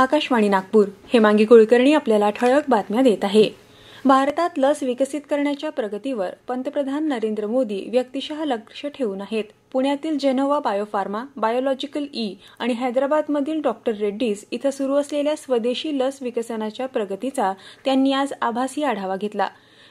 आकाशवाणी नागपूर हेमांगी कुलकर्णी आपल्याला ठळक बातम्या देत आहे भारतात लस विकसित करण्याच्या प्रगतीवर पंतप्रधान नरेंद्र मोदी व्यक्तिशः लक्ष ठेवून आहेत पुण्यातील जेनोवा बायोफार्मा बायोलॉजिकल ई आणि हैदराबादमधील डॉक्टर रेड्डीज इथं सुरू असलेल्या स्वदेशी लस विकसनाच्या प्रगतीचा त्यांनी आज आभासी आढावा घेतला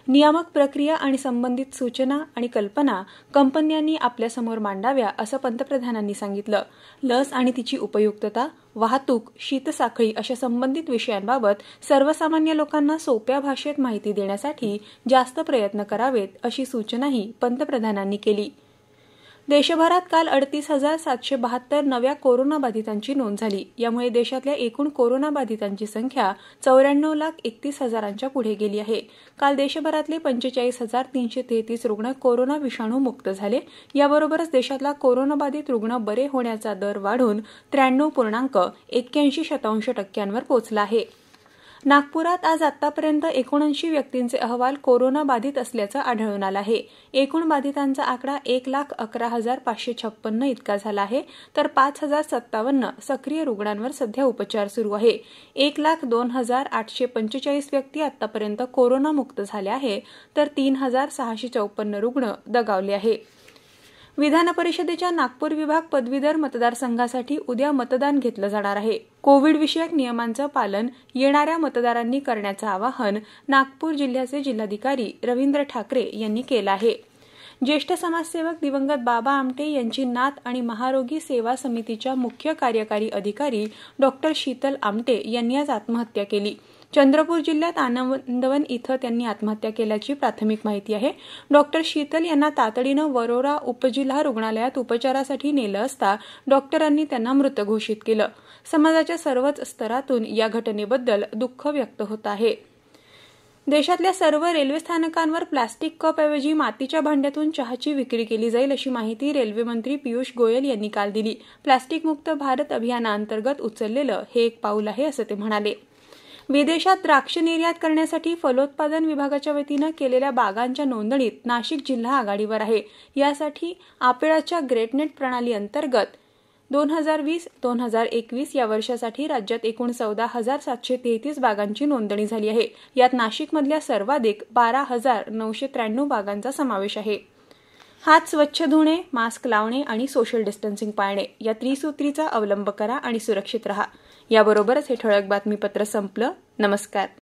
नियामक प्रक्रिया आणि संबंधित सूचना आणि कल्पना कंपन्यांनी आपल्यासमोर मांडाव्या असं पंतप्रधानांनी सांगितलं लस आणि तिची उपयुक्तता वाहतूक शीतसाखळी अशा संबंधित विषयांबाबत सर्वसामान्य लोकांना सोप्या भाषेत माहिती देण्यासाठी जास्त प्रयत्न करावेत अशी सूचनाही पंतप्रधानांनी केली देशभरात काल अडतीस हजार सातशे बहात्तर नव्या कोरोनाबाधितांची नोंद झाली यामुळे देशातल्या एकूण कोरोनाबाधितांची संख्या चौऱ्याण्णव लाख एकतीस हजारांच्या पुढे गेली आहे काल देशभरातले पंचेचाळीस हजार तीनशे तेहतीस रुग्ण कोरोना विषाणू मुक्त झाले याबरोबरच देशातला कोरोनाबाधित रुग्ण बरे होण्याचा दर वाढून त्र्याण्णव पूर्णांक एक्क्याऐंशी शतांश टक्क्यांवर पोचला आहे नागपुरात आज आतापर्यंत एकोणऐंशी व्यक्तींचे अहवाल कोरोना बाधित असल्याचं आढळून आलं आहे एकूण बाधितांचा आकडा एक लाख अकरा हजार पाचशे छप्पन्न इतका झाला आहे तर पाच हजार सत्तावन्न सक्रिय रुग्णांवर सध्या उपचार सुरू आहे एक लाख दोन हजार आठशे पंचेचाळीस व्यक्ती आतापर्यंत कोरोनामुक्त झाल्या आहे तर तीन हजार सहाशे चौपन्न रुग्ण दगावले आहेत विधान परिषदेच्या नागपूर विभाग पदवीधर मतदारसंघासाठी उद्या मतदान घेतलं जाणार आहे कोविड विषयक नियमांचं पालन येणाऱ्या मतदारांनी करण्याचं आवाहन नागपूर जिल्ह्याचे जिल्हाधिकारी रवींद्र ठाकरे यांनी केलं आहे ज्येष्ठ समाजसेवक दिवंगत बाबा आमटे यांची नात आणि महारोगी सेवा समितीच्या मुख्य कार्यकारी अधिकारी डॉक्टर शीतल आमटे यांनी आज आत्महत्या केली चंद्रपूर जिल्ह्यात आनंदवन इथं त्यांनी आत्महत्या केल्याची प्राथमिक माहिती आहे डॉक्टर शीतल यांना तातडीनं वरोरा उपजिल्हा रुग्णालयात उपचारासाठी नेलं असता डॉक्टरांनी त्यांना मृत घोषित केलं समाजाच्या सर्वच स्तरातून या घटनेबद्दल दुःख व्यक्त होत आहे देशातल्या सर्व रेल्वे स्थानकांवर प्लास्टिक कपऐवजी मातीच्या भांड्यातून चहाची विक्री केली जाईल अशी माहिती रेल्वेमंत्री पियुष गोयल यांनी काल दिली प्लास्टिकमुक्त भारत अभियानाअंतर्गत उचललेलं हे एक पाऊल आहे असं ते म्हणाले विदेशात द्राक्ष निर्यात करण्यासाठी फलोत्पादन विभागाच्या वतीनं केलेल्या बागांच्या नोंदणीत नाशिक जिल्हा आघाडीवर आहे यासाठी आपेळाच्या ग्रेटनेट प्रणाली अंतर्गत दोन हजार वीस दोन हजार एकवीस या वर्षासाठी राज्यात एकूण चौदा हजार सातशे तेहतीस बागांची नोंदणी झाली आहे यात नाशिकमधल्या सर्वाधिक बारा हजार नऊशे त्र्याण्णव बागांचा समावेश आहे हात स्वच्छ धुणे मास्क लावणे आणि सोशल डिस्टन्सिंग पाळणे या त्रिसूत्रीचा अवलंब करा आणि सुरक्षित रहा याबरोबरच हे ठळक बातमीपत्र संपलं नमस्कार